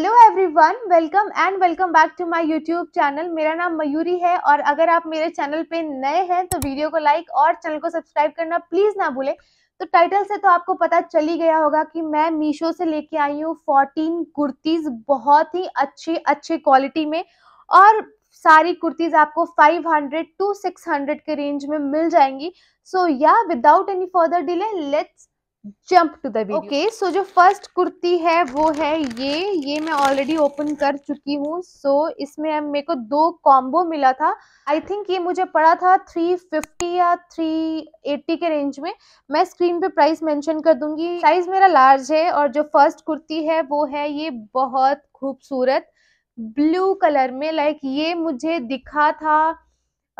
hello everyone welcome and welcome back to my YouTube channel मेरा नाम मयूरी है और अगर आप मेरे चैनल पे नए हैं तो वीडियो को लाइक और चैनल को सब्सक्राइब करना प्लीज़ ना भूले तो टाइटल से तो आपको पता चल ही गया होगा कि मैं मीशो से लेके आई हूँ फोर्टीन कुर्तीज़ बहुत ही अच्छी अच्छे क्वालिटी में और सारी कुर्तीज आपको 500 टू 600 के रेंज में मिल जाएंगी सो या without any further delay let's jump to the video okay so जो फर्स्ट कुर्ती है वो है ये ये मैं ऑलरेडी ओपन कर चुकी हूँ सो so, इसमें मेरे को दो कॉम्बो मिला था आई थिंक ये मुझे पड़ा था 350 या 380 के रेंज में मैं स्क्रीन पे प्राइस मेंशन कर दूंगी साइज मेरा लार्ज है और जो फर्स्ट कुर्ती है वो है ये बहुत खूबसूरत ब्लू कलर में लाइक ये मुझे दिखा था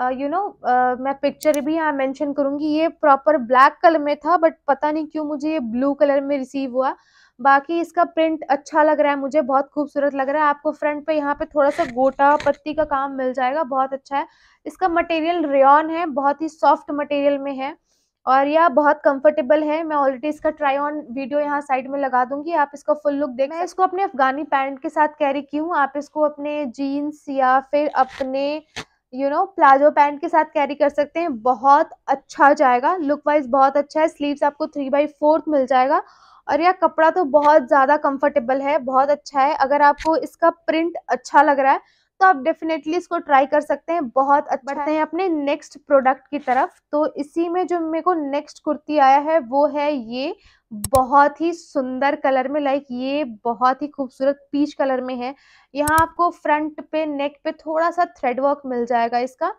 यू uh, नो uh, मैं पिक्चर भी यहाँ मेंशन करूँगी ये प्रॉपर ब्लैक कलर में था बट पता नहीं क्यों मुझे ये ब्लू कलर में रिसीव हुआ बाकी इसका प्रिंट अच्छा लग रहा है मुझे बहुत खूबसूरत लग रहा है आपको फ्रंट पे यहाँ पे थोड़ा सा गोटा पत्ती का काम मिल जाएगा बहुत अच्छा है इसका मटेरियल रेन है बहुत ही सॉफ्ट मटेरियल में है और यह बहुत कंफर्टेबल है मैं ऑलरेडी इसका ट्राई ऑन वीडियो यहाँ साइड में लगा दूंगी आप इसका फुल लुक देख मैं इसको अपने अफगानी पैंट के साथ कैरी की हूँ आप इसको अपने जीन्स या फिर अपने यू नो प्लाजो पैंट के साथ कैरी कर सकते हैं बहुत अच्छा जाएगा लुक वाइज बहुत अच्छा है स्लीव्स आपको थ्री बाई फोर्थ मिल जाएगा और यह कपड़ा तो बहुत ज़्यादा कंफर्टेबल है बहुत अच्छा है अगर आपको इसका प्रिंट अच्छा लग रहा है तो आप डेफिनेटली इसको ट्राई कर सकते हैं बहुत अच्छा बढ़ते हैं अपने नेक्स्ट प्रोडक्ट की तरफ तो इसी में जो मेरे को नेक्स्ट कुर्ती आया है वो है ये बहुत ही सुंदर कलर में लाइक ये बहुत ही खूबसूरत पीच कलर में है यहाँ आपको फ्रंट पे नेक पे थोड़ा सा थ्रेड वर्क मिल जाएगा इसका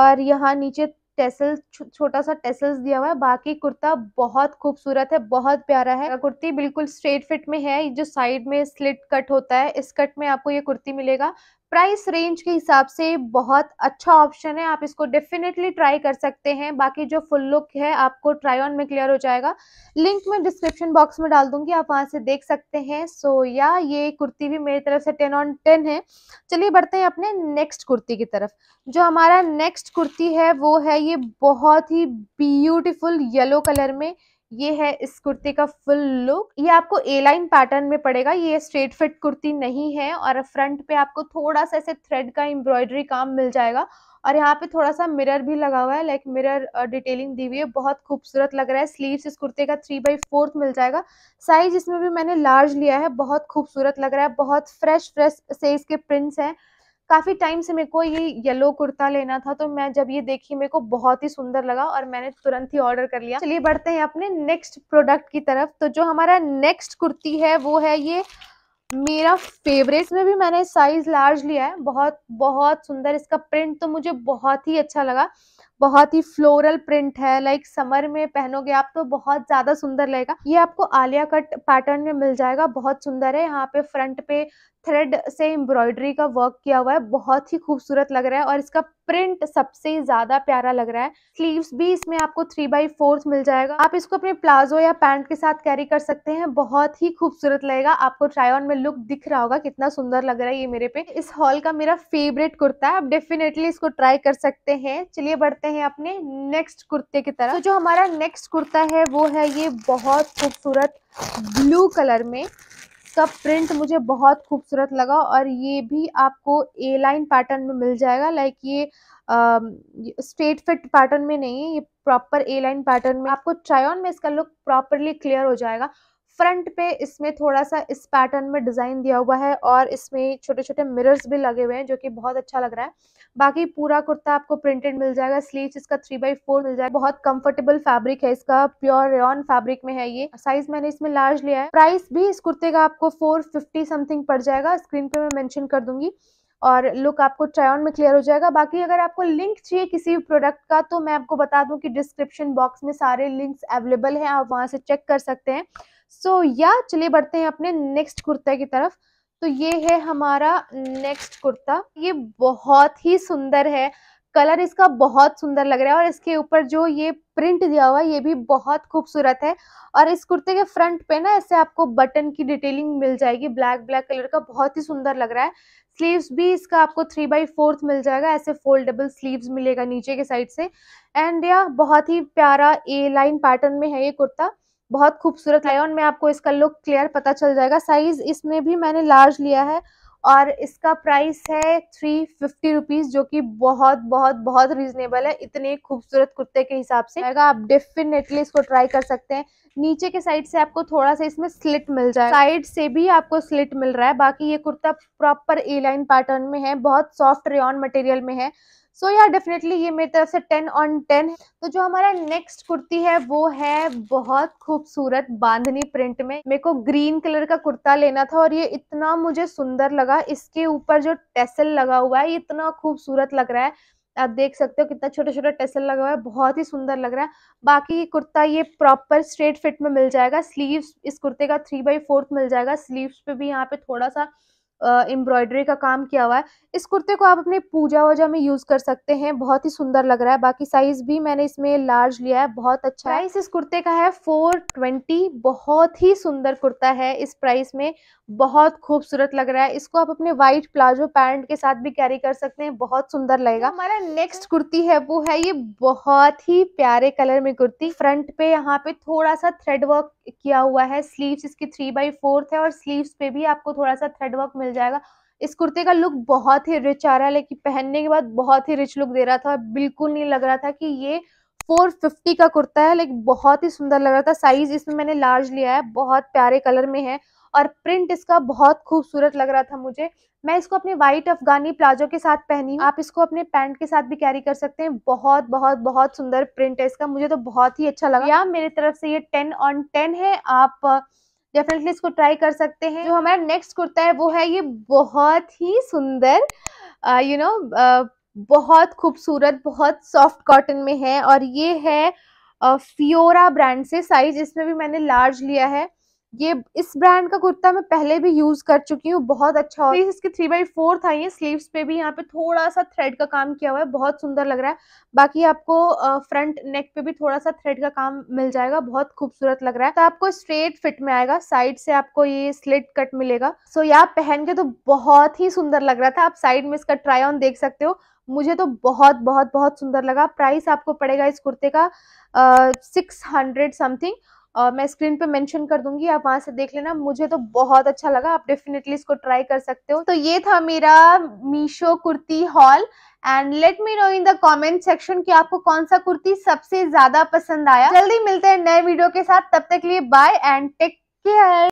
और यहाँ नीचे टेसल छोटा सा टेसल्स दिया हुआ है बाकी कुर्ता बहुत खूबसूरत है बहुत प्यारा है कुर्ती बिल्कुल स्ट्रेट फिट में है जो साइड में स्लिट कट होता है इस कट में आपको ये कुर्ती मिलेगा प्राइस रेंज के हिसाब से बहुत अच्छा ऑप्शन है आप इसको डेफिनेटली ट्राई कर सकते हैं बाकी जो फुल लुक है आपको ट्राई ऑन में क्लियर हो जाएगा लिंक मैं डिस्क्रिप्शन बॉक्स में डाल दूंगी आप वहां से देख सकते हैं सो so, या ये कुर्ती भी मेरी तरफ से टेन ऑन टेन है चलिए बढ़ते हैं अपने नेक्स्ट कुर्ती की तरफ जो हमारा नेक्स्ट कुर्ती है वो है ये बहुत ही ब्यूटिफुल येलो कलर में ये है इस कुर्ती का फुल लुक ये आपको ए लाइन पैटर्न में पड़ेगा ये स्ट्रेट फिट कुर्ती नहीं है और फ्रंट पे आपको थोड़ा सा ऐसे थ्रेड का एम्ब्रॉयडरी काम मिल जाएगा और यहाँ पे थोड़ा सा मिरर भी लगा हुआ है लाइक मिरर डिटेलिंग दी हुई है बहुत खूबसूरत लग रहा है स्लीव्स इस कुर्ते का थ्री बाई फोर्थ मिल जाएगा साइज इसमें भी मैंने लार्ज लिया है बहुत खूबसूरत लग रहा है बहुत फ्रेश फ्रेश से इसके प्रिंट्स हैं काफ़ी टाइम से मेरे को ये येलो कुर्ता लेना था तो मैं जब ये देखी मेरे को बहुत ही सुंदर लगा और मैंने तुरंत ही ऑर्डर कर लिया चलिए बढ़ते हैं अपने नेक्स्ट प्रोडक्ट की तरफ तो जो हमारा नेक्स्ट कुर्ती है वो है ये मेरा फेवरेट में भी मैंने साइज लार्ज लिया है बहुत बहुत सुंदर इसका प्रिंट तो मुझे बहुत ही अच्छा लगा बहुत ही फ्लोरल प्रिंट है लाइक समर में पहनोगे आप तो बहुत ज्यादा सुंदर लगेगा ये आपको आलिया कट पैटर्न में मिल जाएगा बहुत सुंदर है यहाँ पे फ्रंट पे थ्रेड से एम्ब्रॉयडरी का वर्क किया हुआ है बहुत ही खूबसूरत लग रहा है और इसका प्रिंट सबसे ज्यादा प्यारा लग रहा है स्लीव्स भी इसमें आपको थ्री बाई फोर्थ मिल जाएगा आप इसको अपने प्लाजो या पैंट के साथ कैरी कर सकते हैं बहुत ही खूबसूरत लगेगा आपको ट्राई ऑन में लुक दिख रहा होगा कितना सुंदर लग रहा है ये मेरे पे इस हॉल का मेरा फेवरेट कुर्ता है आप डेफिनेटली इसको ट्राई कर सकते हैं चलिए बढ़ते चलते हैं अपने नेक्स्ट कुर्ते की तरफ तो जो हमारा नेक्स्ट कुर्ता है वो है ये बहुत खूबसूरत ब्लू कलर में इसका प्रिंट मुझे बहुत खूबसूरत लगा और ये भी आपको ए लाइन पैटर्न में मिल जाएगा लाइक ये स्ट्रेट फिट पैटर्न में नहीं है ये प्रॉपर ए लाइन पैटर्न में आपको ट्राई ऑन में इसका लुक प्रॉपरली क्लियर हो जाएगा फ्रंट पे इसमें थोड़ा सा इस पैटर्न में डिज़ाइन दिया हुआ है और इसमें छोटे छोटे मिरर्स भी लगे हुए हैं जो कि बहुत अच्छा लग रहा है बाकी पूरा कुर्ता आपको प्रिंटेड मिल जाएगा स्लीव इसका थ्री बाई फोर मिल जाएगा बहुत कंफर्टेबल फैब्रिक है इसका प्योर रेन फैब्रिक में है ये साइज मैंने इसमें लार्ज लिया है प्राइस भी इस कुर्ते का आपको फोर फिफ्टी समथिंग पड़ जाएगा स्क्रीन पे मैं मैंशन कर दूंगी और लुक आपको ट्रायन में क्लियर हो जाएगा बाकी अगर आपको लिंक चाहिए किसी प्रोडक्ट का तो मैं आपको बता दूं कि डिस्क्रिप्शन बॉक्स में सारे लिंक्स अवेलेबल हैं आप वहां से चेक कर सकते हैं सो so, या चले बढ़ते हैं अपने नेक्स्ट कुर्ता की तरफ तो ये है हमारा नेक्स्ट कुर्ता ये बहुत ही सुंदर है कलर इसका बहुत सुंदर लग रहा है और इसके ऊपर जो ये प्रिंट दिया हुआ है ये भी बहुत खूबसूरत है और इस कुर्ते के फ्रंट पे ना ऐसे आपको बटन की डिटेलिंग मिल जाएगी ब्लैक ब्लैक कलर का बहुत ही सुंदर लग रहा है स्लीव्स भी इसका आपको थ्री बाई फोर्थ मिल जाएगा ऐसे फोल्डेबल स्लीव्स मिलेगा नीचे के साइड से एंड या बहुत ही प्यारा ए लाइन पैटर्न में है ये कुर्ता बहुत खूबसूरत लाइन में आपको इसका लुक क्लियर पता चल जाएगा साइज इसमें भी मैंने लार्ज लिया है और इसका प्राइस है थ्री फिफ्टी रुपीज़ जो कि बहुत बहुत बहुत रीजनेबल है इतने खूबसूरत कुर्ते के हिसाब से आएगा आप डेफिनेटली इसको ट्राई कर सकते हैं नीचे के साइड से आपको थोड़ा सा इसमें स्लिट मिल जाए साइड से भी आपको स्लिट मिल रहा है बाकी ये kurta proper A line pattern में है बहुत सॉफ्ट रेन मटेरियल में है सो यार डेफिनेटली ये मेरी तरफ से टेन ऑन टेन तो जो हमारा नेक्स्ट कुर्ती है वो है बहुत खूबसूरत बांधनी प्रिंट में मेरे को ग्रीन कलर का कुर्ता लेना था और ये इतना मुझे सुंदर लगा इसके ऊपर जो टेसल लगा हुआ है ये इतना खूबसूरत लग रहा है आप देख सकते हो कितना छोटा छोटा टेसल लगा हुआ है बहुत ही सुंदर लग रहा है बाकी कुर्ता ये प्रॉपर स्ट्रेट फिट में मिल जाएगा स्लीव्स इस कुर्ते का थ्री बाई फोर्थ मिल जाएगा स्लीव्स पे भी यहाँ पे थोड़ा सा एम्ब्रॉयडरी का काम किया हुआ है इस कुर्ते को आप अपने पूजा वजा में यूज़ कर सकते हैं बहुत ही सुंदर लग रहा है बाकी साइज़ भी मैंने इसमें लार्ज लिया है बहुत अच्छा प्राइस इस कुर्ते का है फोर ट्वेंटी बहुत ही सुंदर कुर्ता है इस प्राइस में बहुत खूबसूरत लग रहा है इसको आप अपने व्हाइट प्लाजो पैंट के साथ भी कैरी कर सकते हैं बहुत सुंदर लगेगा हमारा नेक्स्ट कुर्ती है वो है ये बहुत ही प्यारे कलर में कुर्ती फ्रंट पे यहाँ पे थोड़ा सा थ्रेड वर्क किया हुआ है स्लीव इसकी थ्री बाई फोर्थ है और स्लीव पे भी आपको थोड़ा सा थ्रेड वर्क मिल जाएगा इस कुर्ते का लुक बहुत ही रिच आ रहा है लेकिन पहनने के बाद बहुत ही रिच लुक दे रहा था और बिल्कुल नहीं लग रहा था कि ये 450 का कुर्ता है लेकिन बहुत ही सुंदर लग रहा था साइज इसमें मैंने लार्ज लिया है बहुत प्यारे कलर में है और प्रिंट इसका बहुत खूबसूरत लग रहा था मुझे मैं इसको अपने व्हाइट अफगानी प्लाजो के साथ पहनी आप इसको अपने पैंट के साथ भी कैरी कर सकते हैं बहुत बहुत बहुत सुंदर प्रिंट है इसका मुझे तो बहुत ही अच्छा लगा मेरी तरफ से ये टेन ऑन टेन है आप डेफिनेटली इसको ट्राई कर सकते हैं जो हमारा नेक्स्ट कुर्ता है वो है ये बहुत ही सुंदर यू नो बहुत खूबसूरत बहुत सॉफ्ट कॉटन में है और ये है फियोरा ब्रांड से साइज इसमें भी मैंने लार्ज लिया है ये इस ब्रांड का कुर्ता मैं पहले भी यूज कर चुकी हूँ बहुत अच्छा और इसके थ्री बाई फोर था ये स्लीव्स पे भी यहाँ पे थोड़ा सा थ्रेड का काम किया हुआ है बहुत सुंदर लग रहा है बाकी आपको फ्रंट नेक पे भी थोड़ा सा थ्रेड का काम मिल जाएगा बहुत खूबसूरत लग रहा है तो आपको स्ट्रेट फिट में आएगा साइड से आपको ये स्लिट कट मिलेगा सो so, यहाँ पहन के तो बहुत ही सुंदर लग रहा था आप साइड में इसका ट्राई ऑन देख सकते हो मुझे तो बहुत बहुत बहुत सुंदर लगा प्राइस आपको पड़ेगा इस कुर्ते का सिक्स हंड्रेड समथिंग और मैं स्क्रीन पे मेंशन कर दूंगी आप वहां से देख लेना मुझे तो बहुत अच्छा लगा आप डेफिनेटली इसको ट्राई कर सकते हो तो ये था मेरा Meesho kurti haul and let me know in the comment section कि आपको कौन सा कुर्ती सबसे ज्यादा पसंद आया जल्दी मिलते हैं नए वीडियो के साथ तब तक लिए बाय एंड टेक केयर